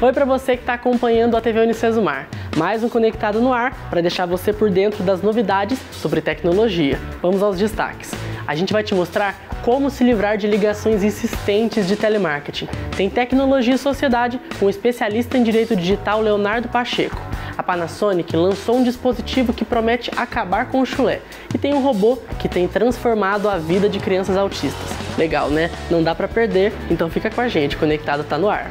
Oi para você que está acompanhando a TV Unicesumar. Mais um Conectado no Ar para deixar você por dentro das novidades sobre tecnologia. Vamos aos destaques. A gente vai te mostrar como se livrar de ligações insistentes de telemarketing. Tem Tecnologia e Sociedade com o especialista em Direito Digital Leonardo Pacheco. A Panasonic lançou um dispositivo que promete acabar com o chulé e tem um robô que tem transformado a vida de crianças autistas. Legal, né? Não dá para perder, então fica com a gente, Conectado tá no ar.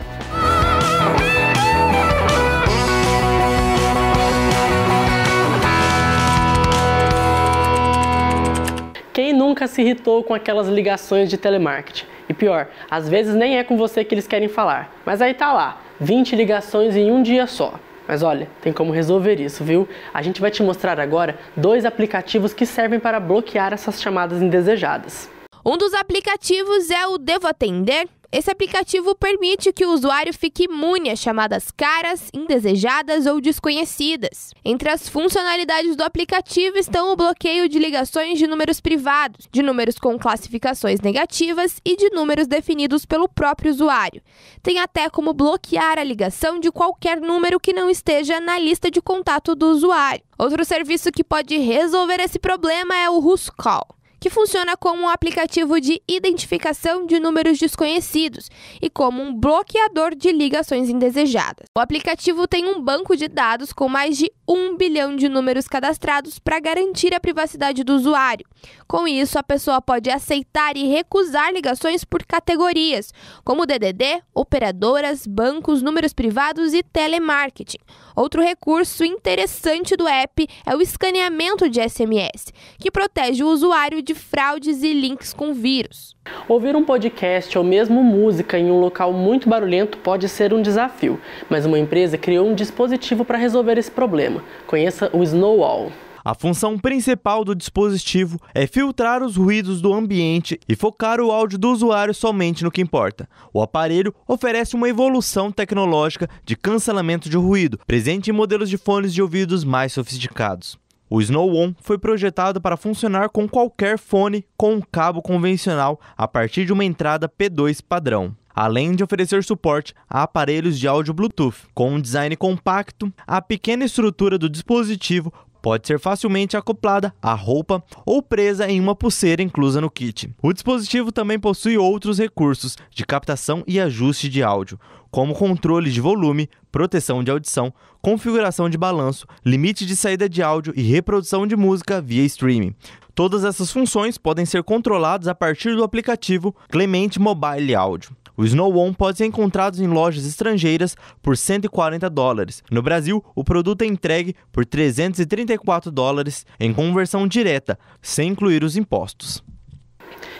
Quem nunca se irritou com aquelas ligações de telemarketing? E pior, às vezes nem é com você que eles querem falar. Mas aí tá lá, 20 ligações em um dia só. Mas olha, tem como resolver isso, viu? A gente vai te mostrar agora dois aplicativos que servem para bloquear essas chamadas indesejadas. Um dos aplicativos é o Devo Atender, esse aplicativo permite que o usuário fique imune a chamadas caras, indesejadas ou desconhecidas. Entre as funcionalidades do aplicativo estão o bloqueio de ligações de números privados, de números com classificações negativas e de números definidos pelo próprio usuário. Tem até como bloquear a ligação de qualquer número que não esteja na lista de contato do usuário. Outro serviço que pode resolver esse problema é o Ruscall que funciona como um aplicativo de identificação de números desconhecidos e como um bloqueador de ligações indesejadas. O aplicativo tem um banco de dados com mais de 1 bilhão de números cadastrados para garantir a privacidade do usuário. Com isso, a pessoa pode aceitar e recusar ligações por categorias, como DDD, operadoras, bancos, números privados e telemarketing. Outro recurso interessante do app é o escaneamento de SMS, que protege o usuário de fraudes e links com vírus. Ouvir um podcast ou mesmo música em um local muito barulhento pode ser um desafio, mas uma empresa criou um dispositivo para resolver esse problema. Conheça o Snowall. A função principal do dispositivo é filtrar os ruídos do ambiente e focar o áudio do usuário somente no que importa. O aparelho oferece uma evolução tecnológica de cancelamento de ruído, presente em modelos de fones de ouvidos mais sofisticados. O Snow One foi projetado para funcionar com qualquer fone com um cabo convencional a partir de uma entrada P2 padrão além de oferecer suporte a aparelhos de áudio Bluetooth. Com um design compacto, a pequena estrutura do dispositivo pode ser facilmente acoplada à roupa ou presa em uma pulseira inclusa no kit. O dispositivo também possui outros recursos de captação e ajuste de áudio, como controle de volume, proteção de audição, configuração de balanço, limite de saída de áudio e reprodução de música via streaming. Todas essas funções podem ser controladas a partir do aplicativo Clemente Mobile Audio. O Snow One pode ser encontrado em lojas estrangeiras por 140 dólares. No Brasil, o produto é entregue por 334 dólares em conversão direta, sem incluir os impostos.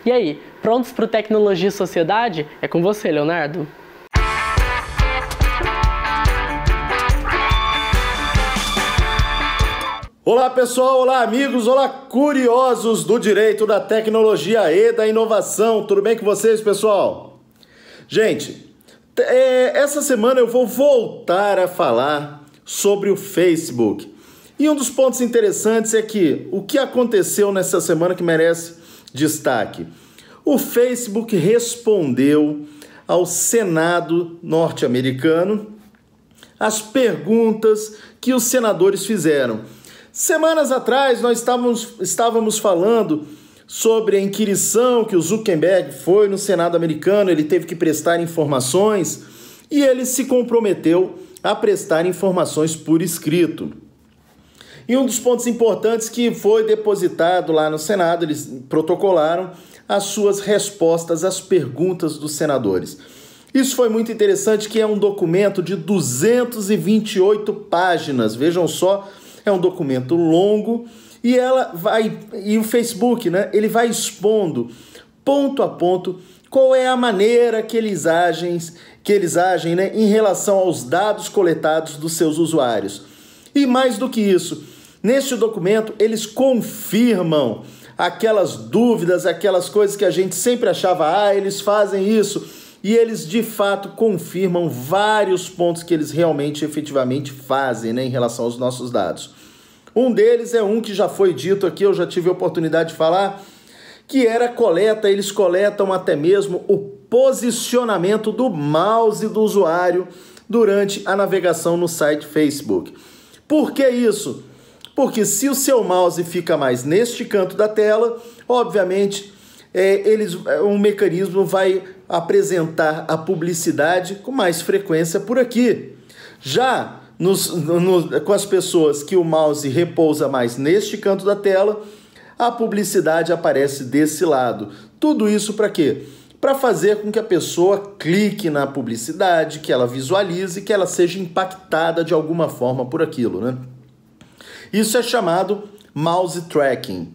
E aí, prontos para o Tecnologia e Sociedade? É com você, Leonardo. Olá pessoal, olá amigos, olá curiosos do direito, da tecnologia e da inovação. Tudo bem com vocês, pessoal? Gente, é, essa semana eu vou voltar a falar sobre o Facebook. E um dos pontos interessantes é que o que aconteceu nessa semana que merece destaque. O Facebook respondeu ao Senado norte-americano as perguntas que os senadores fizeram Semanas atrás nós estávamos, estávamos falando sobre a inquirição que o Zuckerberg foi no Senado americano, ele teve que prestar informações e ele se comprometeu a prestar informações por escrito. E um dos pontos importantes que foi depositado lá no Senado, eles protocolaram as suas respostas às perguntas dos senadores. Isso foi muito interessante, que é um documento de 228 páginas. Vejam só é um documento longo e ela vai e o Facebook, né, ele vai expondo ponto a ponto qual é a maneira que eles agem, que eles agem, né, em relação aos dados coletados dos seus usuários. E mais do que isso, neste documento eles confirmam aquelas dúvidas, aquelas coisas que a gente sempre achava, ah, eles fazem isso, e eles de fato confirmam vários pontos que eles realmente efetivamente fazem né, em relação aos nossos dados. Um deles é um que já foi dito aqui, eu já tive a oportunidade de falar, que era coleta, eles coletam até mesmo o posicionamento do mouse do usuário durante a navegação no site Facebook. Por que isso? Porque se o seu mouse fica mais neste canto da tela, obviamente é, eles, é, um mecanismo vai apresentar a publicidade com mais frequência por aqui. Já nos, no, com as pessoas que o mouse repousa mais neste canto da tela, a publicidade aparece desse lado. Tudo isso para quê? Para fazer com que a pessoa clique na publicidade, que ela visualize, que ela seja impactada de alguma forma por aquilo, né? Isso é chamado mouse tracking.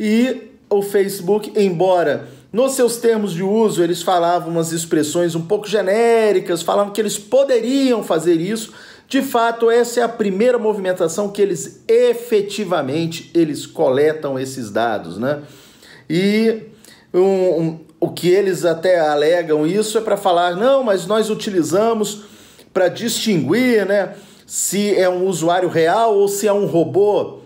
E o Facebook, embora nos seus termos de uso eles falavam umas expressões um pouco genéricas, falavam que eles poderiam fazer isso, de fato, essa é a primeira movimentação que eles efetivamente eles coletam esses dados, né? E um, um, o que eles até alegam isso é para falar, não, mas nós utilizamos para distinguir, né, se é um usuário real ou se é um robô.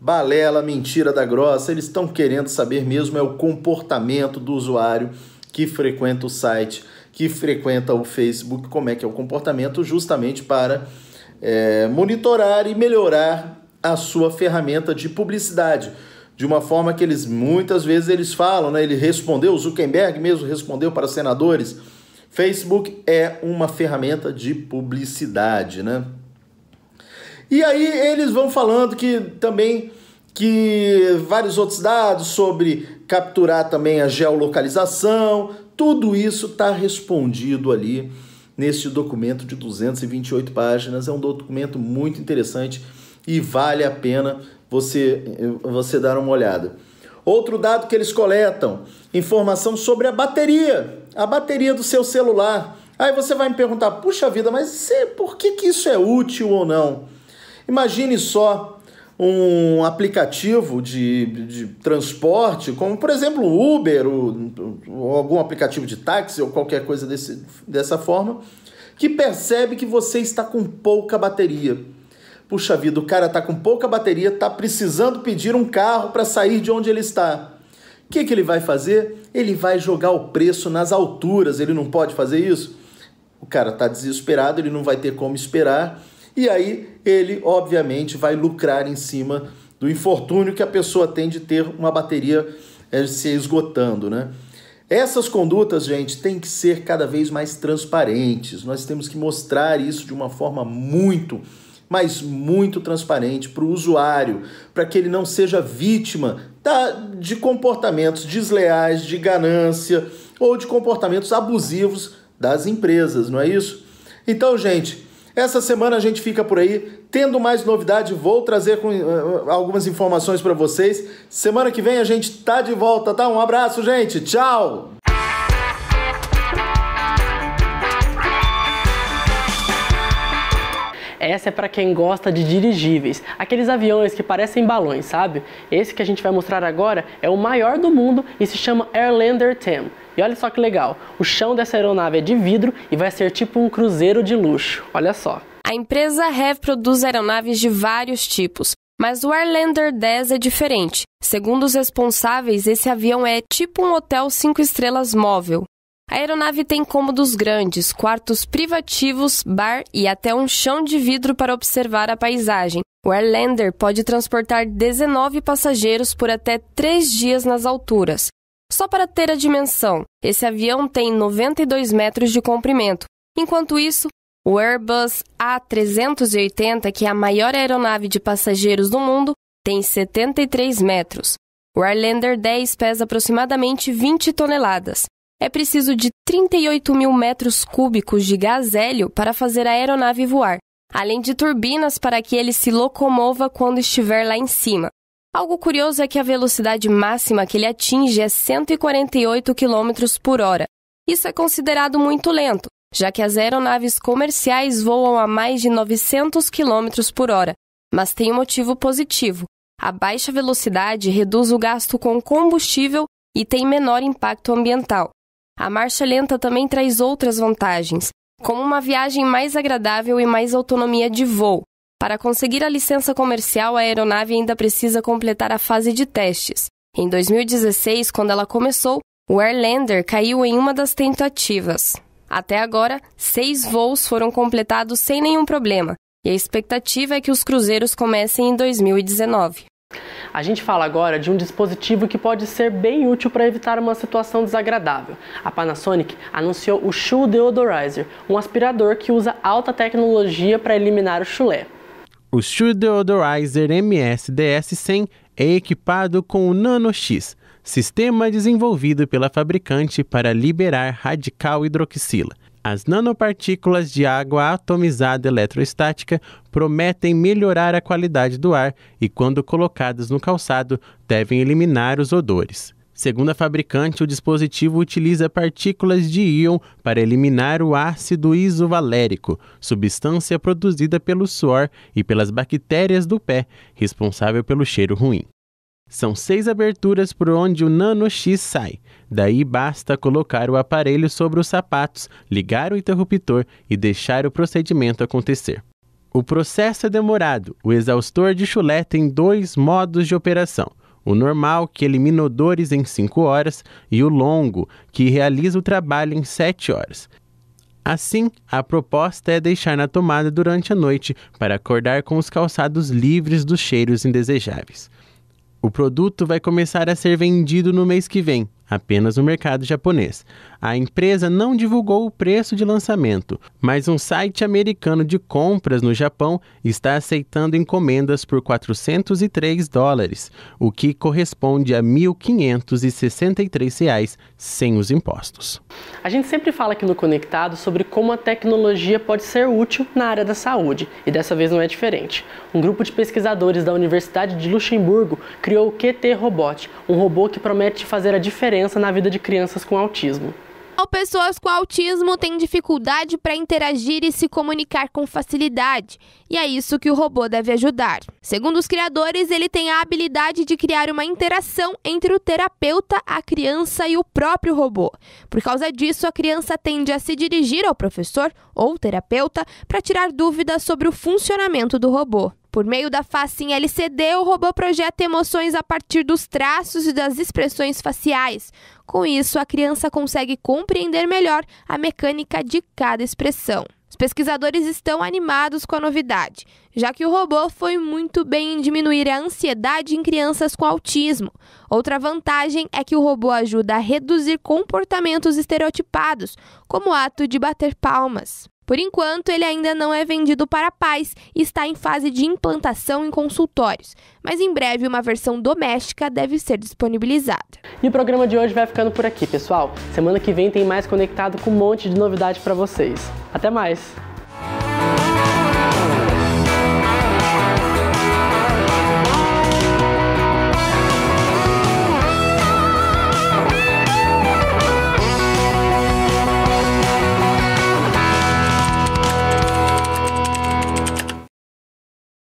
Balela, mentira da grossa, eles estão querendo saber mesmo é o comportamento do usuário que frequenta o site que frequenta o Facebook, como é que é o comportamento, justamente para é, monitorar e melhorar a sua ferramenta de publicidade. De uma forma que eles muitas vezes eles falam, né? Ele respondeu, Zuckerberg mesmo respondeu para senadores. Facebook é uma ferramenta de publicidade, né? E aí eles vão falando que também que vários outros dados sobre capturar também a geolocalização, tudo isso está respondido ali nesse documento de 228 páginas. É um documento muito interessante e vale a pena você, você dar uma olhada. Outro dado que eles coletam: informação sobre a bateria, a bateria do seu celular. Aí você vai me perguntar: puxa vida, mas por que, que isso é útil ou não? Imagine só um aplicativo de, de transporte, como por exemplo o Uber, ou, ou algum aplicativo de táxi ou qualquer coisa desse, dessa forma, que percebe que você está com pouca bateria. Puxa vida, o cara está com pouca bateria, está precisando pedir um carro para sair de onde ele está. O que, que ele vai fazer? Ele vai jogar o preço nas alturas, ele não pode fazer isso? O cara está desesperado, ele não vai ter como esperar e aí ele, obviamente, vai lucrar em cima do infortúnio que a pessoa tem de ter uma bateria é, se esgotando, né? Essas condutas, gente, têm que ser cada vez mais transparentes. Nós temos que mostrar isso de uma forma muito, mas muito transparente para o usuário, para que ele não seja vítima da, tá, de comportamentos desleais, de ganância ou de comportamentos abusivos das empresas, não é isso? Então, gente, essa semana a gente fica por aí. Tendo mais novidade, vou trazer com, uh, algumas informações para vocês. Semana que vem a gente tá de volta, tá? Um abraço, gente. Tchau. Essa é para quem gosta de dirigíveis, aqueles aviões que parecem balões, sabe? Esse que a gente vai mostrar agora é o maior do mundo e se chama Airlander 10. E olha só que legal, o chão dessa aeronave é de vidro e vai ser tipo um cruzeiro de luxo, olha só. A empresa Rev produz aeronaves de vários tipos, mas o Airlander 10 é diferente. Segundo os responsáveis, esse avião é tipo um hotel cinco estrelas móvel. A aeronave tem cômodos grandes, quartos privativos, bar e até um chão de vidro para observar a paisagem. O Airlander pode transportar 19 passageiros por até 3 dias nas alturas. Só para ter a dimensão, esse avião tem 92 metros de comprimento. Enquanto isso, o Airbus A380, que é a maior aeronave de passageiros do mundo, tem 73 metros. O Airlander 10 pesa aproximadamente 20 toneladas. É preciso de 38 mil metros cúbicos de gás hélio para fazer a aeronave voar, além de turbinas para que ele se locomova quando estiver lá em cima. Algo curioso é que a velocidade máxima que ele atinge é 148 km por hora. Isso é considerado muito lento, já que as aeronaves comerciais voam a mais de 900 km por hora. Mas tem um motivo positivo. A baixa velocidade reduz o gasto com combustível e tem menor impacto ambiental. A marcha lenta também traz outras vantagens, como uma viagem mais agradável e mais autonomia de voo, para conseguir a licença comercial, a aeronave ainda precisa completar a fase de testes. Em 2016, quando ela começou, o Airlander caiu em uma das tentativas. Até agora, seis voos foram completados sem nenhum problema, e a expectativa é que os cruzeiros comecem em 2019. A gente fala agora de um dispositivo que pode ser bem útil para evitar uma situação desagradável. A Panasonic anunciou o Shoe Deodorizer, um aspirador que usa alta tecnologia para eliminar o chulé. O Shoe Odorizer msds 100 é equipado com o Nano X, sistema desenvolvido pela fabricante para liberar radical hidroxila. As nanopartículas de água atomizada eletrostática prometem melhorar a qualidade do ar e, quando colocadas no calçado, devem eliminar os odores. Segundo a fabricante, o dispositivo utiliza partículas de íon para eliminar o ácido isovalérico, substância produzida pelo suor e pelas bactérias do pé, responsável pelo cheiro ruim. São seis aberturas por onde o Nano X sai. Daí basta colocar o aparelho sobre os sapatos, ligar o interruptor e deixar o procedimento acontecer. O processo é demorado. O exaustor de chulé tem dois modos de operação o normal, que elimina odores em 5 horas, e o longo, que realiza o trabalho em 7 horas. Assim, a proposta é deixar na tomada durante a noite para acordar com os calçados livres dos cheiros indesejáveis. O produto vai começar a ser vendido no mês que vem apenas no mercado japonês. A empresa não divulgou o preço de lançamento, mas um site americano de compras no Japão está aceitando encomendas por 403 dólares, o que corresponde a 1.563 reais sem os impostos. A gente sempre fala aqui no Conectado sobre como a tecnologia pode ser útil na área da saúde, e dessa vez não é diferente. Um grupo de pesquisadores da Universidade de Luxemburgo criou o QT Robot, um robô que promete fazer a diferença diferença na vida de crianças com autismo. Pessoas com autismo têm dificuldade para interagir e se comunicar com facilidade, e é isso que o robô deve ajudar. Segundo os criadores, ele tem a habilidade de criar uma interação entre o terapeuta, a criança e o próprio robô. Por causa disso, a criança tende a se dirigir ao professor ou terapeuta para tirar dúvidas sobre o funcionamento do robô. Por meio da face em LCD, o robô projeta emoções a partir dos traços e das expressões faciais. Com isso, a criança consegue compreender melhor a mecânica de cada expressão. Os pesquisadores estão animados com a novidade, já que o robô foi muito bem em diminuir a ansiedade em crianças com autismo. Outra vantagem é que o robô ajuda a reduzir comportamentos estereotipados, como o ato de bater palmas. Por enquanto, ele ainda não é vendido para pais e está em fase de implantação em consultórios, mas em breve uma versão doméstica deve ser disponibilizada. E o programa de hoje vai ficando por aqui, pessoal. Semana que vem tem mais conectado com um monte de novidade para vocês. Até mais!